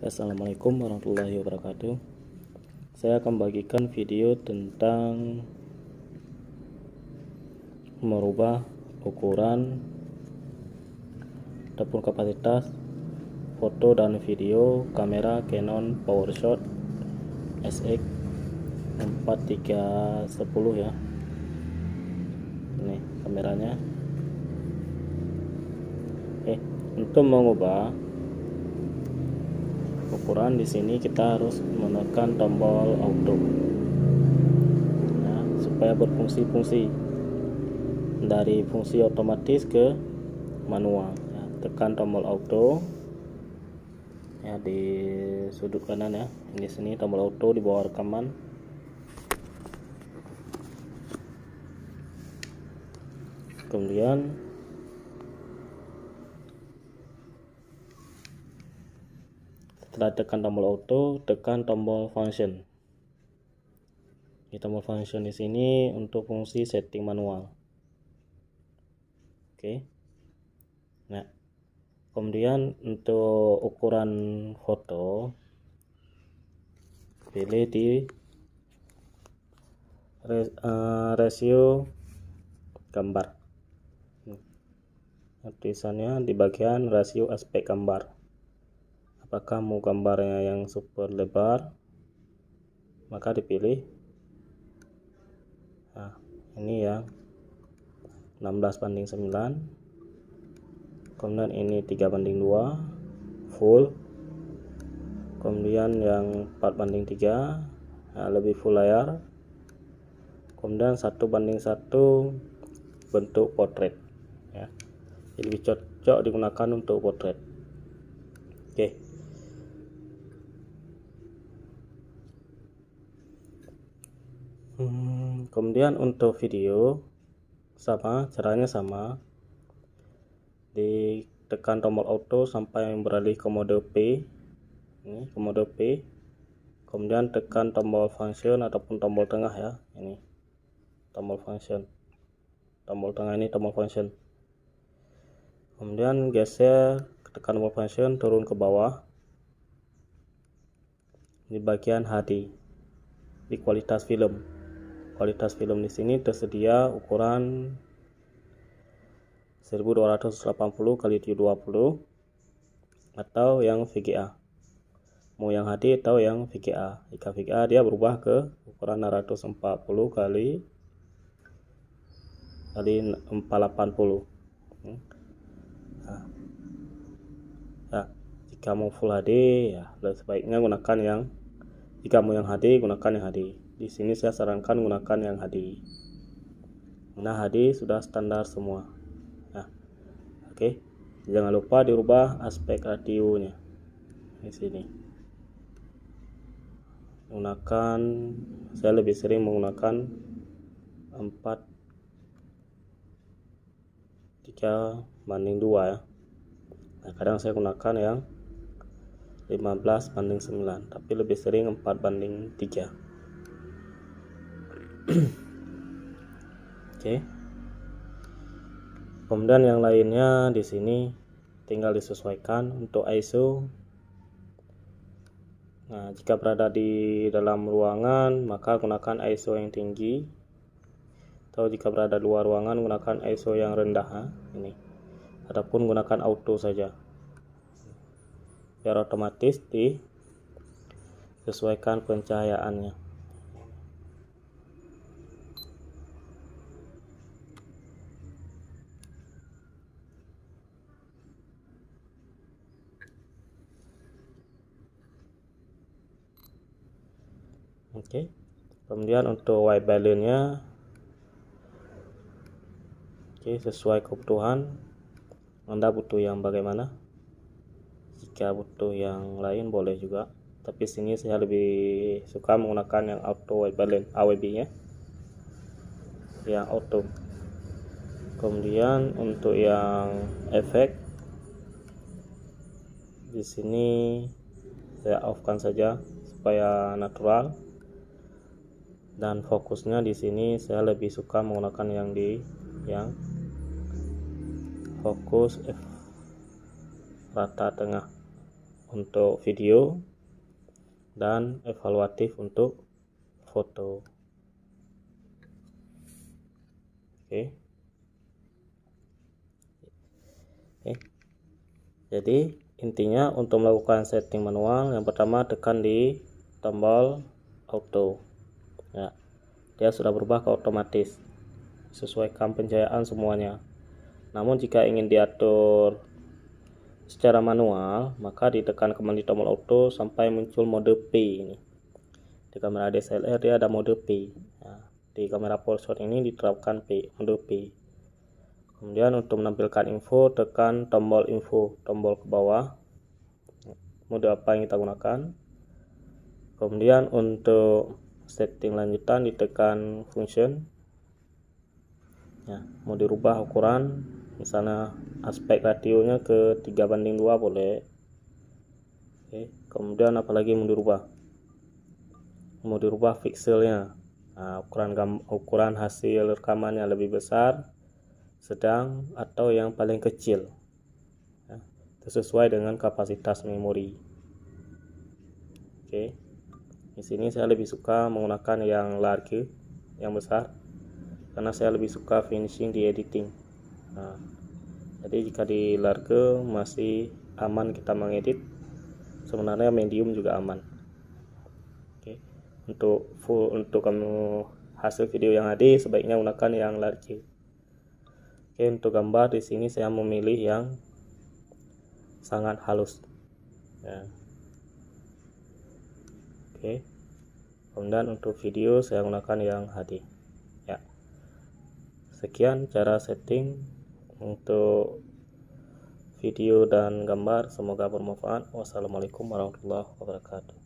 Assalamualaikum warahmatullahi wabarakatuh Saya akan bagikan video tentang Merubah ukuran Ataupun kapasitas Foto dan video kamera Canon PowerShot SX 4310 ya Ini kameranya Eh untuk mengubah ukuran di sini kita harus menekan tombol auto nah, supaya berfungsi-fungsi dari fungsi otomatis ke manual ya, tekan tombol auto ya di sudut kanan ya ini sini tombol auto di bawah rekaman kemudian setelah tekan tombol auto tekan tombol function di tombol function di sini untuk fungsi setting manual oke nah kemudian untuk ukuran foto pilih di eh, rasio gambar tulisannya di bagian rasio aspek gambar apakah mau gambarnya yang super lebar maka dipilih nah ini yang 16 banding 9 kemudian ini 3 banding 2 full kemudian yang 4 banding 3 nah, lebih full layar kemudian 1 banding 1 bentuk potret ya. jadi lebih cocok digunakan untuk potret oke okay. Hmm. kemudian untuk video sama caranya sama ditekan tombol auto sampai beralih ke mode P ini ke mode P kemudian tekan tombol function ataupun tombol tengah ya ini tombol function tombol tengah ini tombol function kemudian geser tekan tombol function turun ke bawah di bagian HD di kualitas film kualitas film di sini tersedia ukuran 1280 x 720 atau yang VGA mau yang HD atau yang VGA jika VGA dia berubah ke ukuran 640 kali kali 480 hmm. nah ya, jika mau full HD ya sebaiknya gunakan yang jika mau yang HD gunakan yang HD di sini saya sarankan gunakan yang HD. Nah, HD sudah standar semua. Nah, oke. Okay. Jangan lupa dirubah aspek radionya. Di sini. Gunakan saya lebih sering menggunakan 4 3 banding 2 ya. Nah, kadang saya gunakan yang 15 banding 9, tapi lebih sering 4 banding 3. Oke. Okay. Kemudian yang lainnya di sini tinggal disesuaikan untuk ISO. Nah, jika berada di dalam ruangan, maka gunakan ISO yang tinggi. Atau jika berada di luar ruangan, gunakan ISO yang rendah. Ini. ataupun gunakan auto saja. Biar otomatis sesuaikan pencahayaannya. oke okay. kemudian untuk white balance nya oke okay, sesuai kebutuhan anda butuh yang bagaimana jika butuh yang lain boleh juga tapi sini saya lebih suka menggunakan yang auto white balance AWB nya yang auto kemudian untuk yang efek di sini saya offkan saja supaya natural dan fokusnya di sini saya lebih suka menggunakan yang di yang fokus F rata tengah untuk video dan evaluatif untuk foto oke okay. jadi intinya untuk melakukan setting manual yang pertama tekan di tombol auto ya dia sudah berubah ke otomatis sesuaikan pencahayaan semuanya namun jika ingin diatur secara manual maka ditekan kembali tombol auto sampai muncul mode P ini di kamera DSLR dia ada mode P ya. di kamera Polshot ini diterapkan P mode P kemudian untuk menampilkan info tekan tombol info tombol ke bawah mode apa yang kita gunakan kemudian untuk setting lanjutan ditekan function ya mau dirubah ukuran misalnya aspek radionya ke 3 banding 2 boleh Oke, kemudian apalagi mau dirubah mau dirubah pixelnya nah, ukuran ukuran hasil yang lebih besar sedang atau yang paling kecil ya, sesuai dengan kapasitas memori oke okay di sini saya lebih suka menggunakan yang large yang besar karena saya lebih suka finishing di editing nah, jadi jika di large masih aman kita mengedit sebenarnya medium juga aman oke untuk full untuk kamu hasil video yang ada sebaiknya gunakan yang large oke untuk gambar di sini saya memilih yang sangat halus ya. oke kemudian untuk video saya gunakan yang HD ya sekian cara setting untuk video dan gambar semoga bermanfaat wassalamualaikum warahmatullahi wabarakatuh